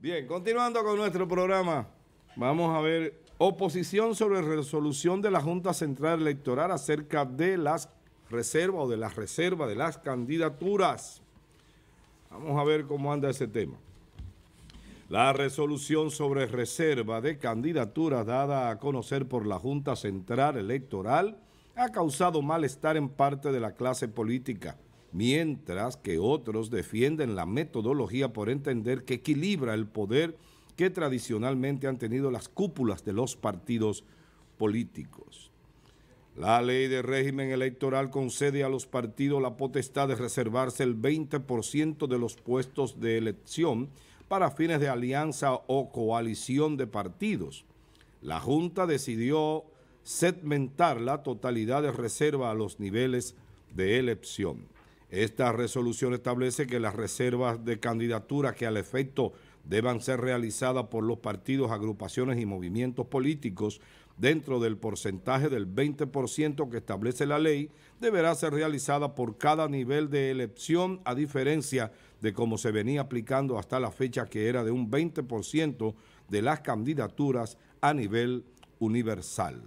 Bien, continuando con nuestro programa, vamos a ver oposición sobre resolución de la Junta Central Electoral acerca de las reservas o de la reserva de las candidaturas. Vamos a ver cómo anda ese tema. La resolución sobre reserva de candidaturas dada a conocer por la Junta Central Electoral ha causado malestar en parte de la clase política mientras que otros defienden la metodología por entender que equilibra el poder que tradicionalmente han tenido las cúpulas de los partidos políticos. La ley de régimen electoral concede a los partidos la potestad de reservarse el 20% de los puestos de elección para fines de alianza o coalición de partidos. La Junta decidió segmentar la totalidad de reserva a los niveles de elección. Esta resolución establece que las reservas de candidatura que al efecto deban ser realizadas por los partidos, agrupaciones y movimientos políticos dentro del porcentaje del 20% que establece la ley, deberá ser realizada por cada nivel de elección a diferencia de cómo se venía aplicando hasta la fecha que era de un 20% de las candidaturas a nivel universal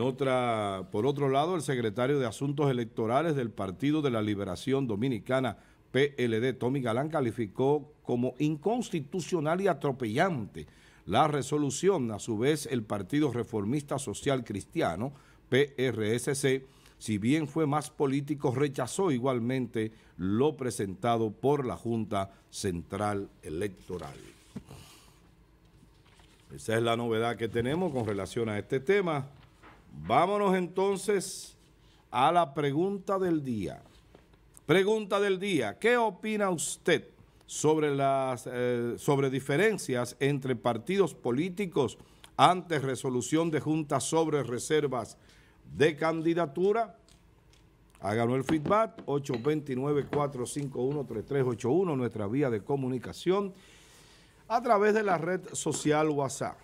otra, por otro lado, el secretario de Asuntos Electorales del Partido de la Liberación Dominicana, PLD, Tommy Galán, calificó como inconstitucional y atropellante la resolución. A su vez, el Partido Reformista Social Cristiano, PRSC, si bien fue más político, rechazó igualmente lo presentado por la Junta Central Electoral. Esa es la novedad que tenemos con relación a este tema. Vámonos entonces a la pregunta del día. Pregunta del día, ¿qué opina usted sobre, las, eh, sobre diferencias entre partidos políticos ante resolución de junta sobre reservas de candidatura? Háganos el feedback, 829-451-3381, nuestra vía de comunicación a través de la red social WhatsApp.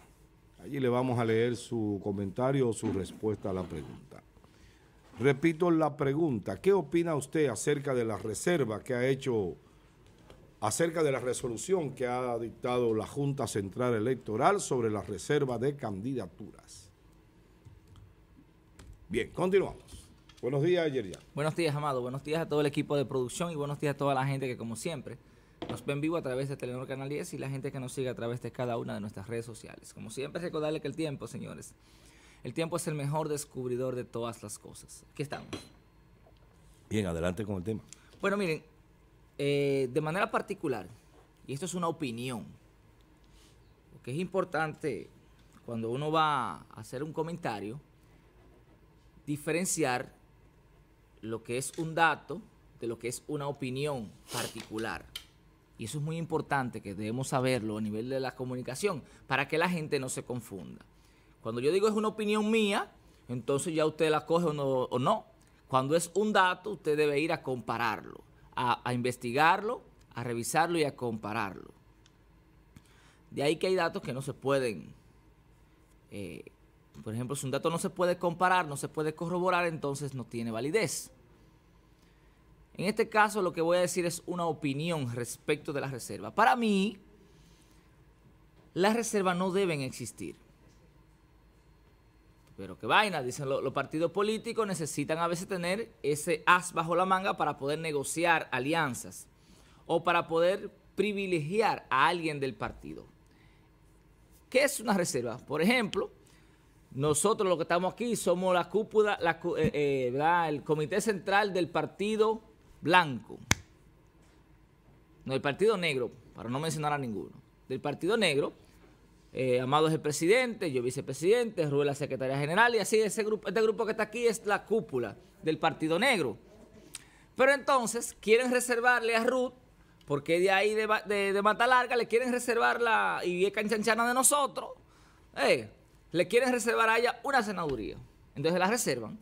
Y le vamos a leer su comentario o su respuesta a la pregunta. Repito la pregunta, ¿qué opina usted acerca de la reserva que ha hecho, acerca de la resolución que ha dictado la Junta Central Electoral sobre la reserva de candidaturas? Bien, continuamos. Buenos días, Yerian. Buenos días, Amado. Buenos días a todo el equipo de producción y buenos días a toda la gente que, como siempre, nos ven vivo a través de Telenor Canal 10 y la gente que nos sigue a través de cada una de nuestras redes sociales. Como siempre, recordarle que el tiempo, señores, el tiempo es el mejor descubridor de todas las cosas. Aquí estamos. Bien, adelante con el tema. Bueno, miren, eh, de manera particular, y esto es una opinión, porque es importante cuando uno va a hacer un comentario, diferenciar lo que es un dato de lo que es una opinión particular. Y eso es muy importante que debemos saberlo a nivel de la comunicación para que la gente no se confunda. Cuando yo digo es una opinión mía, entonces ya usted la coge o no. Cuando es un dato, usted debe ir a compararlo, a, investigarlo, a revisarlo y a compararlo. De ahí que hay datos que no se pueden, eh, por ejemplo, si un dato no se puede comparar, no se puede corroborar, entonces no tiene validez. En este caso lo que voy a decir es una opinión respecto de la reserva. Para mí, las reservas no deben existir. Pero qué vaina, dicen los partidos políticos necesitan a veces tener ese as bajo la manga para poder negociar alianzas o para poder privilegiar a alguien del partido. ¿Qué es una reserva? Por ejemplo, nosotros lo que estamos aquí somos la cúpula, eh, eh, el comité central del partido blanco, no, del Partido Negro, para no mencionar a ninguno, del Partido Negro, eh, Amado es el presidente, yo vicepresidente, Rubén la secretaria general, y así ese grupo, este grupo que está aquí es la cúpula del Partido Negro. Pero entonces quieren reservarle a Ruth, porque de ahí de, de, Mata Larga le quieren reservar la, y es canchanchana de nosotros, eh, le quieren reservar a ella una senaduría. Entonces la reservan.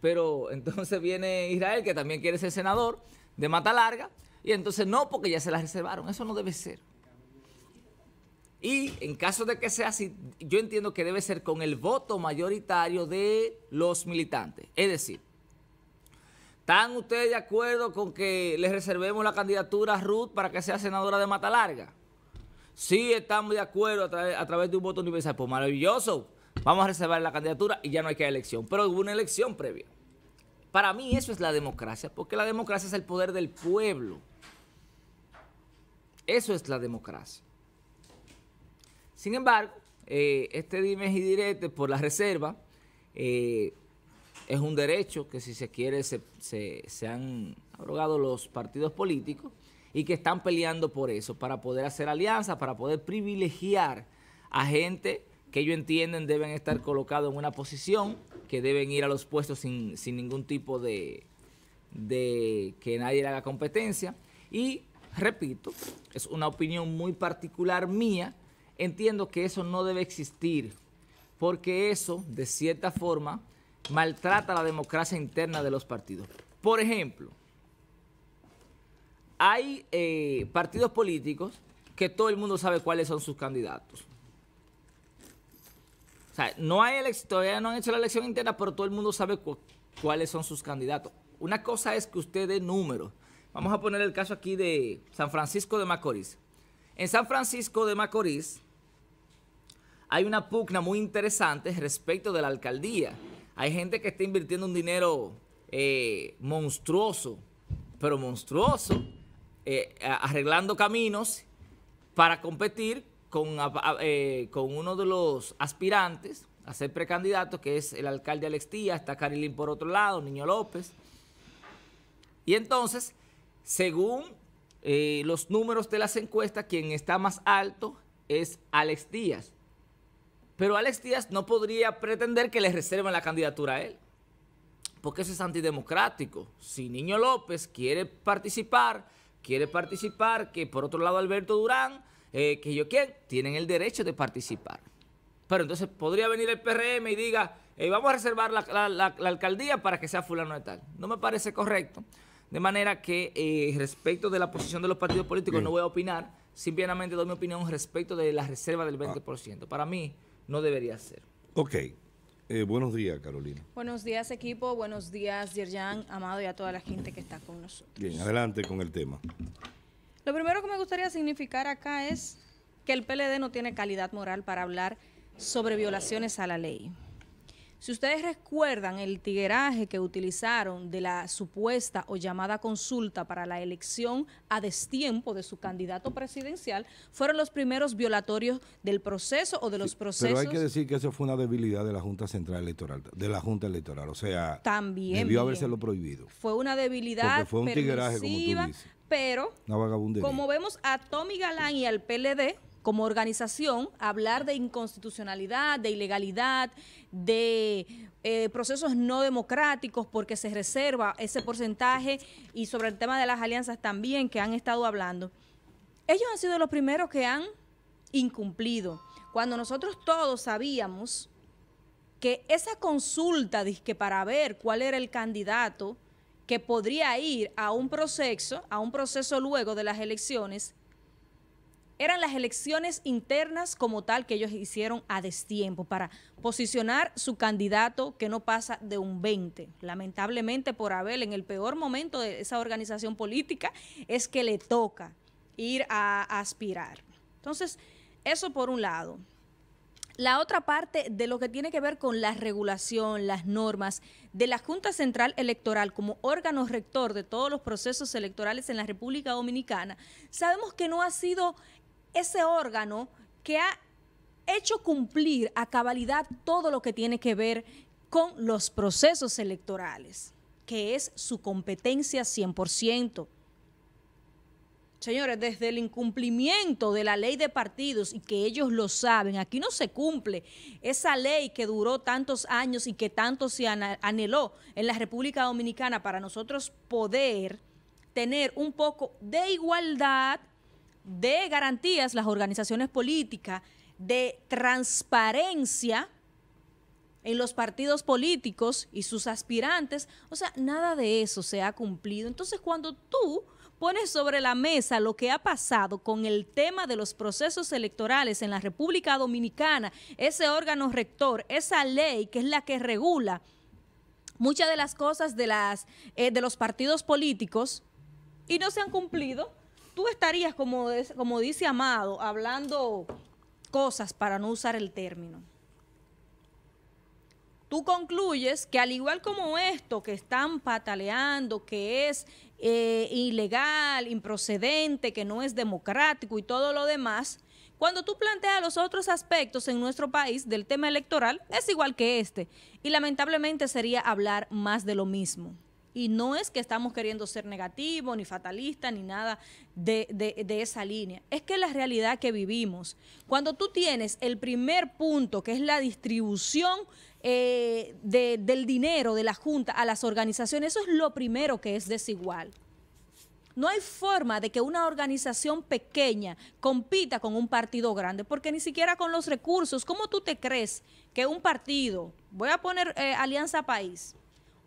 Pero entonces viene Israel, que también quiere ser senador de Mata Larga, y entonces no, porque ya se la reservaron. Eso no debe ser. Y en caso de que sea así, yo entiendo que debe ser con el voto mayoritario de los militantes. Es decir, ¿están ustedes de acuerdo con que les reservemos la candidatura a Ruth para que sea senadora de Mata Larga? Sí, estamos de acuerdo a, a través de un voto universal. Pues maravilloso, vamos a reservar la candidatura y ya no hay que elección. Pero hubo una elección previa. Para mí eso es la democracia, porque la democracia es el poder del pueblo. Eso es la democracia. Sin embargo, eh, este dime y direte por la reserva eh, es un derecho que si se quiere se, se han abrogado los partidos políticos y que están peleando por eso, para poder hacer alianzas, para poder privilegiar a gente que ellos entienden deben estar colocados en una posición, que deben ir a los puestos sin, ningún tipo de, que nadie haga competencia. Y, repito, es una opinión muy particular mía, entiendo que eso no debe existir, porque eso, de cierta forma, maltrata la democracia interna de los partidos. Por ejemplo, hay eh, partidos políticos que todo el mundo sabe cuáles son sus candidatos sea, no hay todavía no han hecho la elección interna, pero todo el mundo sabe cuáles son sus candidatos. Una cosa es que usted dé números. Vamos a poner el caso aquí de San Francisco de Macorís. En San Francisco de Macorís hay una pugna muy interesante respecto de la alcaldía. Hay gente que está invirtiendo un dinero eh, monstruoso, pero monstruoso, eh, arreglando caminos para competir eh, con, uno de los aspirantes a ser precandidato, que es el alcalde Alex Díaz, está Carilín por otro lado, Niño López. Y entonces, según eh, los números de las encuestas, quien está más alto es Alex Díaz. Pero Alex Díaz no podría pretender que le reserven la candidatura a él, porque eso es antidemocrático. Si Niño López quiere participar, quiere participar, que por otro lado Alberto Durán eh, que yo quién, tienen el derecho de participar. Pero entonces podría venir el PRM y diga, eh, vamos a reservar la, alcaldía para que sea fulano de tal. No me parece correcto. De manera que eh, respecto de la posición de los partidos políticos no voy a opinar, simplemente doy mi opinión respecto de la reserva del 20%. Ah. Para mí no debería ser. Ok. buenos días, Carolina. Buenos días, equipo. Buenos días, Yerjan, Amado y a toda la gente que está con nosotros. Bien, adelante con el tema. Lo primero que me gustaría significar acá es que el PLD no tiene calidad moral para hablar sobre violaciones a la ley. Si ustedes recuerdan el tigueraje que utilizaron de la supuesta o llamada consulta para la elección a destiempo de su candidato presidencial, fueron los primeros violatorios del proceso o de los procesos. Pero hay que decir que eso fue una debilidad de la Junta Central Electoral, de la Junta Electoral, o sea, también debió lo prohibido. Fue una debilidad fue un pero como vemos a Tommy Galán y al PLD como organización hablar de inconstitucionalidad, de ilegalidad, de eh, procesos no democráticos, porque se reserva ese porcentaje y sobre el tema de las alianzas también que han estado hablando. Ellos han sido los primeros que han incumplido. Cuando nosotros todos sabíamos que esa consulta dizque, para ver cuál era el candidato, que podría ir a un proceso, a un proceso luego de las elecciones, eran las elecciones internas como tal que ellos hicieron a destiempo para posicionar su candidato que no pasa de un 20. Lamentablemente por Abel, en el peor momento de esa organización política es que le toca ir a aspirar. Entonces, eso por un lado la otra parte de lo que tiene que ver con la regulación, las normas de la Junta Central Electoral como órgano rector de todos los procesos electorales en la República Dominicana, sabemos que no ha sido ese órgano que ha hecho cumplir a cabalidad todo lo que tiene que ver con los procesos electorales, que es su competencia 100%. Señores, desde el incumplimiento de la ley de partidos, y que ellos lo saben, aquí no se cumple esa ley que duró tantos años y que tanto se anheló en la República Dominicana para nosotros poder tener un poco de igualdad, de garantías, las organizaciones políticas, de transparencia en los partidos políticos y sus aspirantes. O sea, nada de eso se ha cumplido. Entonces, cuando tú Pones sobre la mesa lo que ha pasado con el tema de los procesos electorales en la República Dominicana, ese órgano rector, esa ley que es la que regula muchas de las cosas de, las, eh, de los partidos políticos y no se han cumplido, tú estarías, como, como dice Amado, hablando cosas para no usar el término. Tú concluyes que al igual como esto que están pataleando, que es eh, ilegal, improcedente, que no es democrático y todo lo demás, cuando tú planteas los otros aspectos en nuestro país del tema electoral, es igual que este. Y lamentablemente sería hablar más de lo mismo. Y no es que estamos queriendo ser negativos, ni fatalistas, ni nada de, de, esa línea. Es que la realidad que vivimos, cuando tú tienes el primer punto, que es la distribución eh, de, del dinero de la Junta a las organizaciones, eso es lo primero que es desigual. No hay forma de que una organización pequeña compita con un partido grande, porque ni siquiera con los recursos, ¿cómo tú te crees que un partido, voy a poner eh, Alianza País,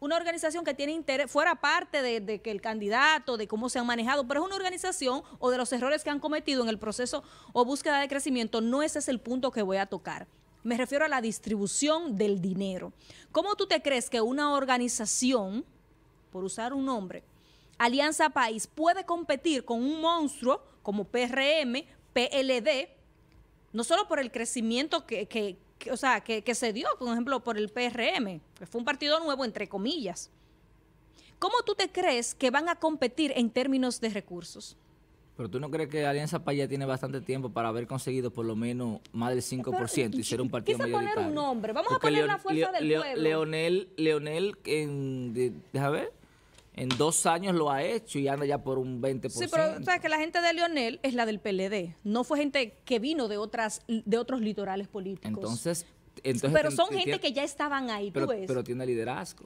una organización que tiene interés, fuera parte de, de, que el candidato, de cómo se han manejado, pero es una organización o de los errores que han cometido en el proceso o búsqueda de crecimiento, no ese es el punto que voy a tocar. Me refiero a la distribución del dinero. ¿Cómo tú te crees que una organización, por usar un nombre, Alianza País, puede competir con un monstruo como PRM, PLD, no solo por el crecimiento que, o sea, que, que se dio, por ejemplo, por el PRM, que fue un partido nuevo, entre comillas? ¿Cómo tú te crees que van a competir en términos de recursos? Pero tú no crees que Alianza Paya tiene bastante tiempo para haber conseguido por lo menos más del 5% y ser un partido mayoritario. poner un nombre, vamos a poner la fuerza del pueblo. Leonel, Leonel en, ver, en dos años lo ha hecho y anda ya por un 20%. Sí, pero sabes que la gente de Leonel es la del PLD. No fue gente que vino de otras de otros litorales políticos. Entonces, entonces pero son gente que ya estaban ahí, pero, Pero tiene liderazgo.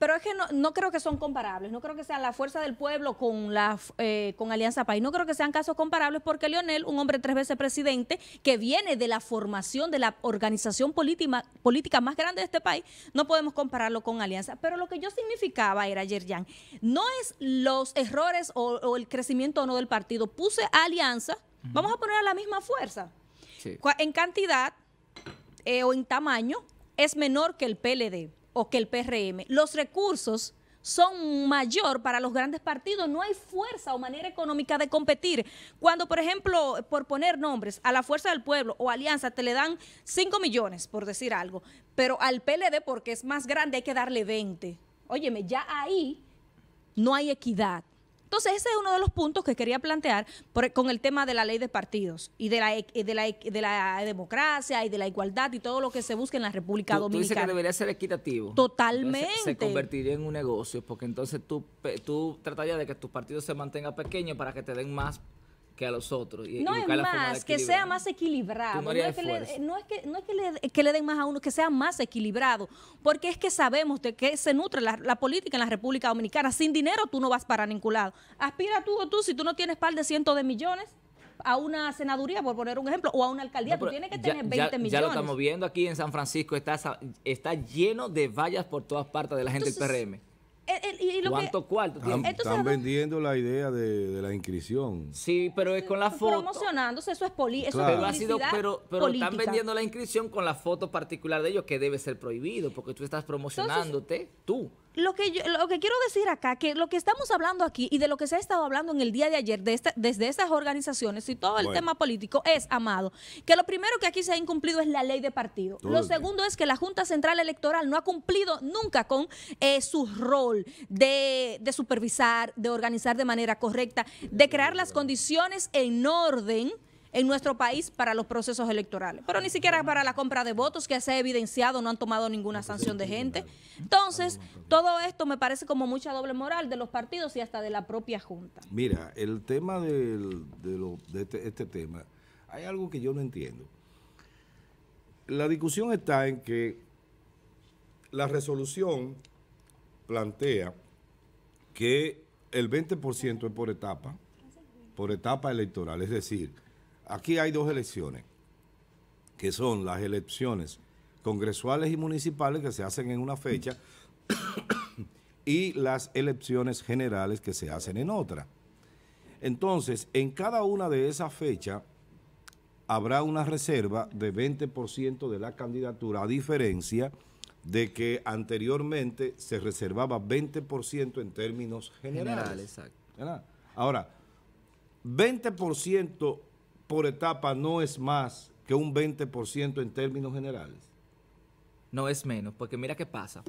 Pero es que no, creo que son comparables, no creo que sea la fuerza del pueblo con la eh, con Alianza País, no creo que sean casos comparables porque Lionel, un hombre tres veces presidente, que viene de la formación de la organización política, política más grande de este país, no podemos compararlo con Alianza. Pero lo que yo significaba era, Yerjan, no es los errores o, el crecimiento o no del partido, puse Alianza, vamos a poner a la misma fuerza. En cantidad eh, o en tamaño es menor que el PLD o que el PRM. Los recursos son mayor para los grandes partidos. No hay fuerza o manera económica de competir. Cuando, por ejemplo, por poner nombres, a la Fuerza del Pueblo o Alianza te le dan 5 millones, por decir algo, pero al PLD, porque es más grande, hay que darle 20. Óyeme, ya ahí no hay equidad. Entonces, ese es uno de los puntos que quería plantear con el tema de la ley de partidos y de la, de la, democracia y de la igualdad y todo lo que se busca en la República Dominicana. Tú dices que debería ser equitativo. Totalmente. se convertiría en un negocio, porque entonces tú, tú tratarías de que tus partidos se mantengan pequeños para que te den más que a los otros. no es más, que sea más equilibrado. No, es que le, no es, que, le, den más a uno, que sea más equilibrado. Porque es que sabemos de qué se nutre la, política en la República Dominicana. Sin dinero tú no vas para ningún lado. Aspira tú o tú, si tú no tienes par de cientos de millones a una senaduría, por poner un ejemplo, o a una alcaldía. tú tienes que tener 20 millones. Ya lo estamos viendo aquí en San Francisco, está, está lleno de vallas por todas partes de la gente del PRM lo ¿Cuánto Están, vendiendo la idea de, la inscripción. Sí, pero es con la foto. Promocionándose, eso es, poli pero Pero, están vendiendo la inscripción con la foto particular de ellos, que debe ser prohibido, porque tú estás promocionándote, tú lo que, yo, lo que quiero decir acá, que lo que estamos hablando aquí y de lo que se ha estado hablando en el día de ayer de desde estas organizaciones y todo el tema político es, Amado, que lo primero que aquí se ha incumplido es la ley de partido. lo segundo es que la Junta Central Electoral no ha cumplido nunca con eh, su rol de, de, supervisar, de organizar de manera correcta, de crear las condiciones en orden en nuestro país para los procesos electorales. Pero ni siquiera para la compra de votos, que se ha evidenciado, no han tomado ninguna sanción de gente. Entonces, todo esto me parece como mucha doble moral de los partidos y hasta de la propia Junta. Mira, el tema de, este, este tema, hay algo que yo no entiendo. La discusión está en que la resolución plantea que el 20% es por etapa, por etapa electoral, es decir, Aquí hay dos elecciones, que son las elecciones congresuales y municipales que se hacen en una fecha y las elecciones generales que se hacen en otra. Entonces, en cada una de esas fechas habrá una reserva de 20% de la candidatura, a diferencia de que anteriormente se reservaba 20% en términos generales. exacto. Ahora, 20% por etapa no es más que un 20% en términos generales. No es menos, porque mira qué pasa.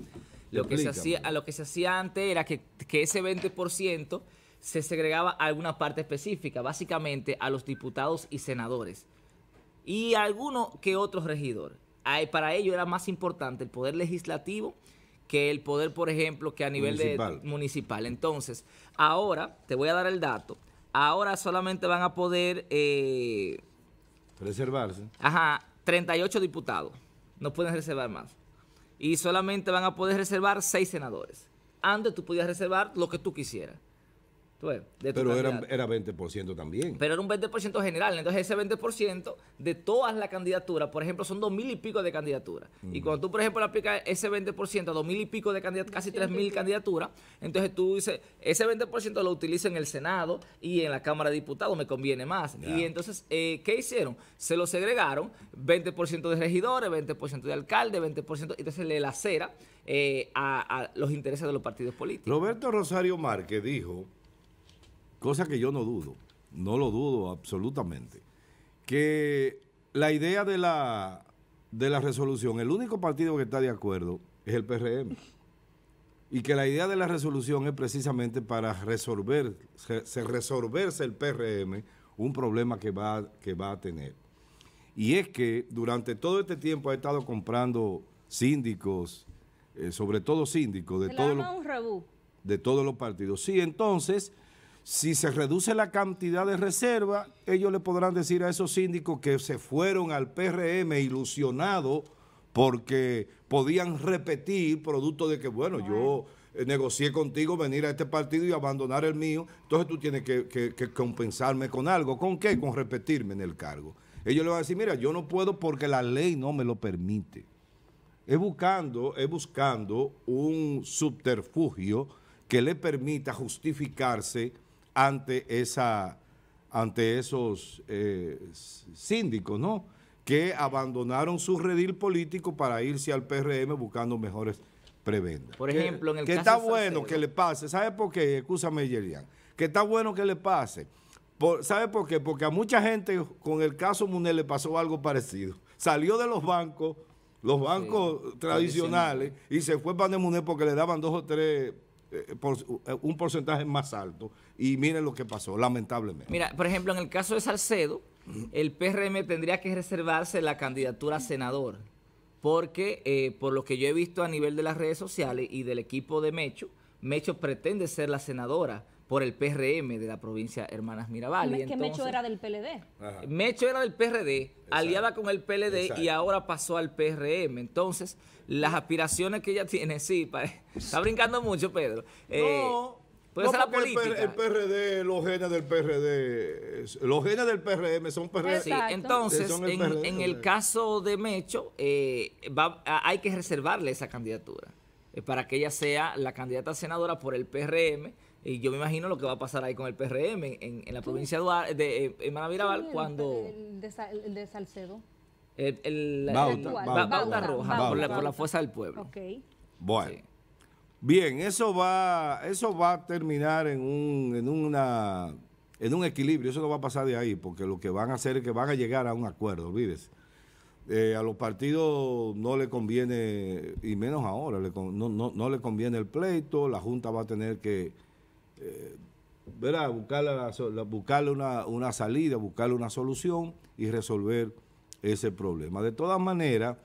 Lo que, se hacía, lo que se hacía antes era que, ese 20% se segregaba a alguna parte específica, básicamente a los diputados y senadores, y a alguno que otro regidor. Para ello era más importante el poder legislativo que el poder, por ejemplo, que a nivel De, municipal. Entonces, ahora te voy a dar el dato ahora solamente van a poder... Eh, Reservarse. Ajá, 38 diputados. No pueden reservar más. Y solamente van a poder reservar 6 senadores. Antes tú podías reservar lo que tú quisieras. Pero era 20% también. Pero era un 20% general. Entonces, ese 20% de todas las candidaturas, por ejemplo, son dos mil y pico de candidaturas. Y cuando tú, por ejemplo, aplicas ese 20% a dos mil y pico de candidaturas, casi tres mil candidaturas, entonces tú dices, ese 20% lo utilizo en el Senado y en la Cámara de Diputados, me conviene más. Y entonces, eh, ¿qué hicieron? Se lo segregaron, 20% de regidores, 20% de alcaldes, 20%, entonces le lacera eh, a, a los intereses de los partidos políticos. Roberto Rosario Márquez dijo cosa que yo no dudo, no lo dudo absolutamente, que la idea de la, resolución, el único partido que está de acuerdo es el PRM. Y que la idea de la resolución es precisamente para resolver, resolverse el PRM un problema que va, que va a tener. Y es que durante todo este tiempo ha estado comprando síndicos, eh, sobre todo síndicos de, de todos los partidos. Sí, entonces si se reduce la cantidad de reserva, ellos le podrán decir a esos síndicos que se fueron al PRM ilusionados porque podían repetir producto de que, bueno, yo eh, negocié contigo venir a este partido y abandonar el mío, entonces tú tienes que, compensarme con algo. ¿Con qué? Con repetirme en el cargo. Ellos le van a decir, mira, yo no puedo porque la ley no me lo permite. Es buscando, es buscando un subterfugio que le permita justificarse ante, esa, ante esos eh, síndicos, ¿no? Que abandonaron su redil político para irse al PRM buscando mejores prebendas. Por ejemplo, en el que está bueno que le pase, ¿sabe por qué? Escúchame, Yerian, que está bueno que le pase. ¿Sabe por qué? Porque a mucha gente con el caso Muné le pasó algo parecido. Salió de los bancos, los bancos tradicionales, y se fue para Muné porque le daban dos o tres eh, por, eh, un porcentaje más alto. Y miren lo que pasó, lamentablemente. Mira, por ejemplo, en el caso de Salcedo, el PRM tendría que reservarse la candidatura a senador, porque eh, por lo que yo he visto a nivel de las redes sociales y del equipo de Mecho, Mecho pretende ser la senadora por el PRM de la provincia Hermanas Mirabal. Es que Mecho era del PLD. Mecho era del PRD, aliada con el PLD y ahora pasó al PRM. Entonces, las aspiraciones que ella tiene, sí, está brincando mucho, Pedro. Eh, no. Puede la política. El, el, PRD, los genes del PRD, los genes del PRM son PRD. entonces, en, el caso de Mecho, eh, va, hay que reservarle esa candidatura eh, para que ella sea la candidata senadora por el PRM y yo me imagino lo que va a pasar ahí con el PRM en, la provincia de, de eh, en cuando... El de, Salcedo. El, Bauta, Roja, por la, fuerza del pueblo. Bueno. Bien, eso va, eso va a terminar en un, una, en un equilibrio, eso no va a pasar de ahí, porque lo que van a hacer es que van a llegar a un acuerdo, olvídese. Eh, a los partidos no le conviene, y menos ahora, no, no, no le conviene el pleito, la Junta va a tener que eh, ¿verdad? buscarle, una, salida, buscarle una solución y resolver ese problema. De todas maneras,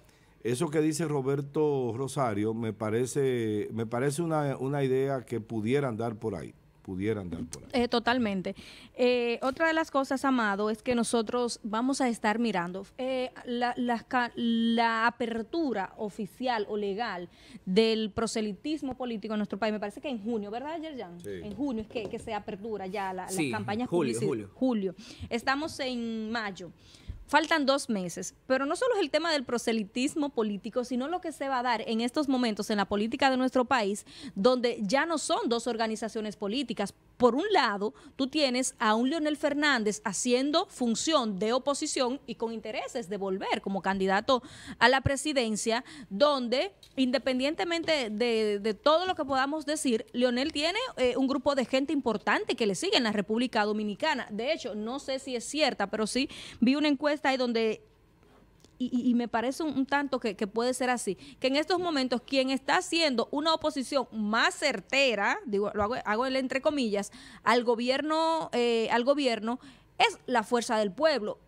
eso que dice Roberto Rosario me parece, me parece una, idea que pudiera andar por ahí pudieran dar por ahí. Eh, totalmente. Eh, otra de las cosas, Amado, es que nosotros vamos a estar mirando eh, la, apertura oficial o legal del proselitismo político en nuestro país. Me parece que en junio, ¿verdad, Yerjan? En junio es que, se apertura ya la, campaña las julio, Julio. julio. Estamos en mayo. Faltan dos meses, pero no solo es el tema del proselitismo político, sino lo que se va a dar en estos momentos en la política de nuestro país, donde ya no son dos organizaciones políticas, por un lado, tú tienes a un Leonel Fernández haciendo función de oposición y con intereses de volver como candidato a la presidencia, donde independientemente de, todo lo que podamos decir, Leonel tiene eh, un grupo de gente importante que le sigue en la República Dominicana. De hecho, no sé si es cierta, pero sí vi una encuesta ahí donde y, me parece un, tanto que, puede ser así, que en estos momentos quien está haciendo una oposición más certera, digo, lo hago, hago el entre comillas, al gobierno, eh, al gobierno, es la fuerza del pueblo.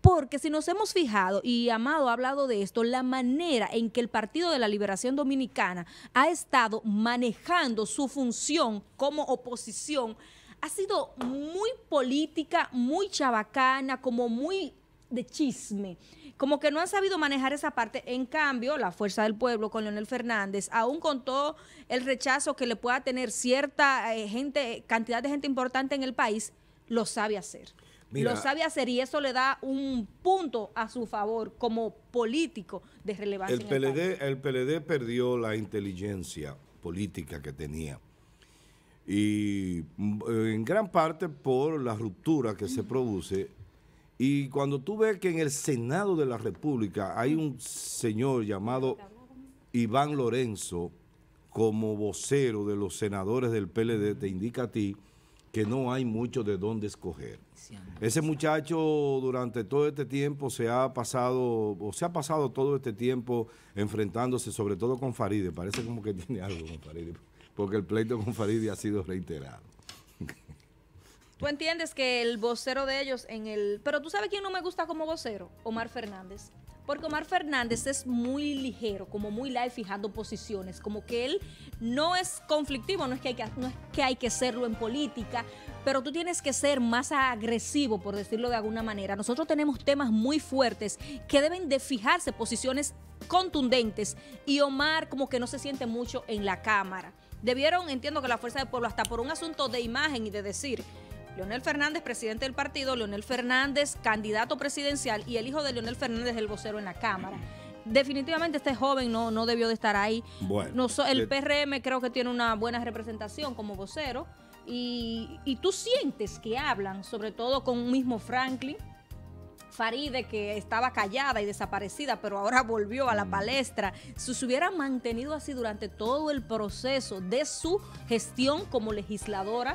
Porque si nos hemos fijado, y Amado ha hablado de esto, la manera en que el Partido de la Liberación Dominicana ha estado manejando su función como oposición, ha sido muy política, muy chabacana, como muy de chisme. Como que no han sabido manejar esa parte. En cambio, la fuerza del pueblo con Leonel Fernández, aún con todo el rechazo que le pueda tener cierta eh, gente, cantidad de gente importante en el país, lo sabe hacer. lo sabe hacer y eso le da un punto a su favor como político de relevancia. El, el PLD perdió la inteligencia política que tenía y mm, en gran parte por la ruptura que se produce y cuando tú ves que en el Senado de la República hay un señor llamado Iván Lorenzo como vocero de los senadores del PLD, te indica a ti que no hay mucho de dónde escoger. Ese muchacho durante todo este tiempo se ha pasado, o se ha pasado todo este tiempo enfrentándose sobre todo con Faride. Parece como que tiene algo con Faride, porque el pleito con Faride ha sido reiterado. Tú entiendes que el vocero de ellos en el... Pero tú sabes quién no me gusta como vocero, Omar Fernández. Porque Omar Fernández es muy ligero, como muy light, fijando posiciones, como que él no es conflictivo, no es que hay que, no es que, hay que serlo en política, pero tú tienes que ser más agresivo, por decirlo de alguna manera. Nosotros tenemos temas muy fuertes que deben de fijarse posiciones contundentes y Omar como que no se siente mucho en la cámara. Debieron, entiendo que la Fuerza del Pueblo, hasta por un asunto de imagen y de decir, Leonel Fernández, presidente del partido, Leonel Fernández, candidato presidencial, y el hijo de Leonel Fernández, el vocero en la Cámara. Definitivamente este joven no, no debió de estar ahí. el PRM creo que tiene una buena representación como vocero. Y, y tú sientes que hablan, sobre todo con un mismo Franklin, Faride, que estaba callada y desaparecida, pero ahora volvió a la mm. palestra, si se hubiera mantenido así durante todo el proceso de su gestión como legisladora,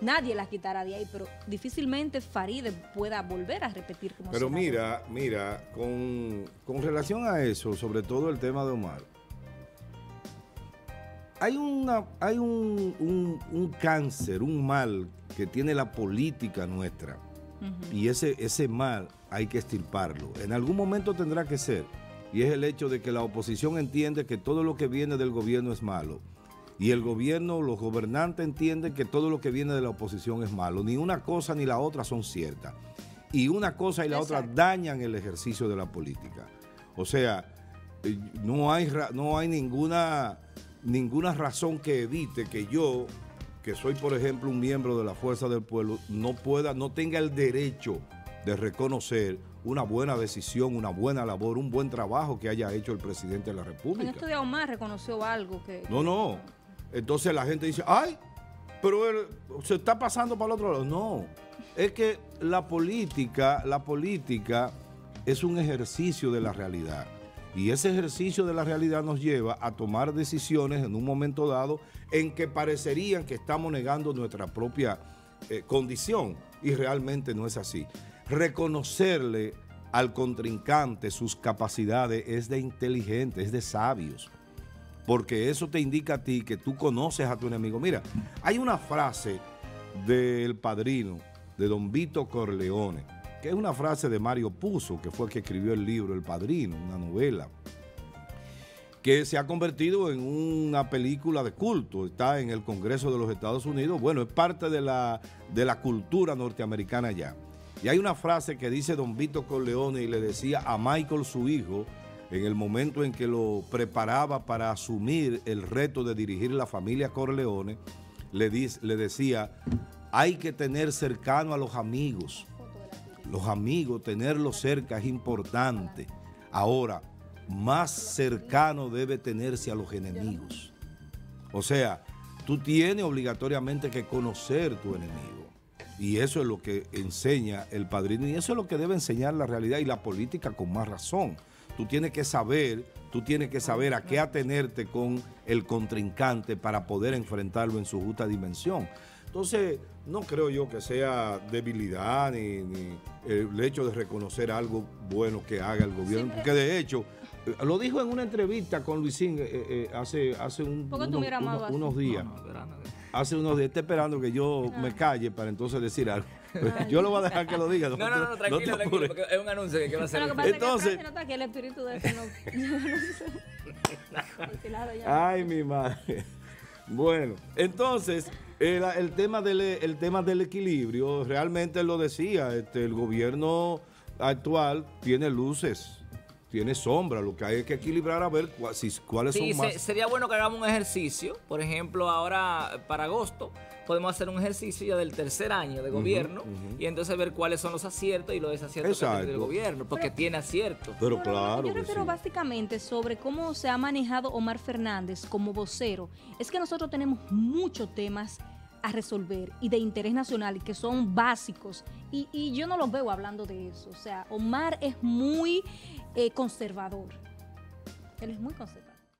nadie la quitará de ahí, pero difícilmente Faride pueda volver a repetir como Pero mira, mira, con, relación a eso, sobre todo el tema de Omar, hay, una, hay un, cáncer, un mal que tiene la política nuestra. Y ese, ese mal hay que estirparlo. En algún momento tendrá que ser. Y es el hecho de que la oposición entiende que todo lo que viene del gobierno es malo y el gobierno, los gobernantes entienden que todo lo que viene de la oposición es malo. Ni una cosa ni la otra son ciertas. Y una cosa y la otra dañan el ejercicio de la política. O sea, eh, no hay, no hay ninguna, ninguna razón que evite que yo, que soy por ejemplo un miembro de la Fuerza del Pueblo, no pueda, no tenga el derecho de reconocer una buena decisión, una buena labor, un buen trabajo que haya hecho el presidente de la República. En estudiado más reconoció algo que... No, no, entonces la gente dice, ay, pero se está pasando para el otro lado. No, es que la política, la política es un ejercicio de la realidad. Y ese ejercicio de la realidad nos lleva a tomar decisiones en un momento dado en que parecerían que estamos negando nuestra propia eh, condición y realmente no es así. Reconocerle al contrincante sus capacidades es de inteligente, es de sabios porque eso te indica a ti que tú conoces a tu enemigo. Mira, hay una frase del padrino de Don Vito Corleone, que es una frase de Mario Puzo, que fue el que escribió el libro El Padrino, una novela, que se ha convertido en una película de culto, está en el Congreso de los Estados Unidos, bueno, es parte de la, de la cultura norteamericana ya. Y hay una frase que dice Don Vito Corleone y le decía a Michael, su hijo, en el momento en que lo preparaba para asumir el reto de dirigir la familia Corleone, le, le decía, hay que tener cercano a los amigos. Los amigos, tenerlos cerca es importante. Ahora, más cercano debe tenerse a los enemigos. O sea, tú tienes obligatoriamente que conocer tu enemigo. Y eso es lo que enseña el padrino y eso es lo que debe enseñar la realidad y la política con más razón tú tienes que saber, tú tienes que saber a qué atenerte con el contrincante para poder enfrentarlo en su justa dimensión. Entonces, no creo yo que sea debilidad ni, el hecho de reconocer algo bueno que haga el gobierno, porque de hecho lo dijo en una entrevista con Luisín eh, eh, eh, hace, hace un, unos, días. Hace unos días, está esperando que yo me ah. calle para entonces decir algo. Pues yo lo voy a dejar que lo diga. No, no, no, tranquilo, porque es un anuncio que Entonces, el espíritu de no. Ay, mi madre. Bueno, entonces, el, tema del, el tema del equilibrio, realmente lo decía, este, el gobierno actual tiene luces tiene sombra. Lo que hay que equilibrar a ver cuáles son más. sería bueno que hagamos un ejercicio. Por ejemplo, ahora para agosto podemos hacer un ejercicio ya del tercer año de gobierno y entonces ver cuáles son los aciertos y los desaciertos del gobierno, porque tiene aciertos. Pero, claro. Yo refiero básicamente sobre cómo se ha manejado Omar Fernández como vocero. Es que nosotros tenemos muchos temas a resolver y de interés nacional que son básicos. Y, y, yo no los veo hablando de eso. O sea, Omar es muy eh, conservador. Él es muy conservador.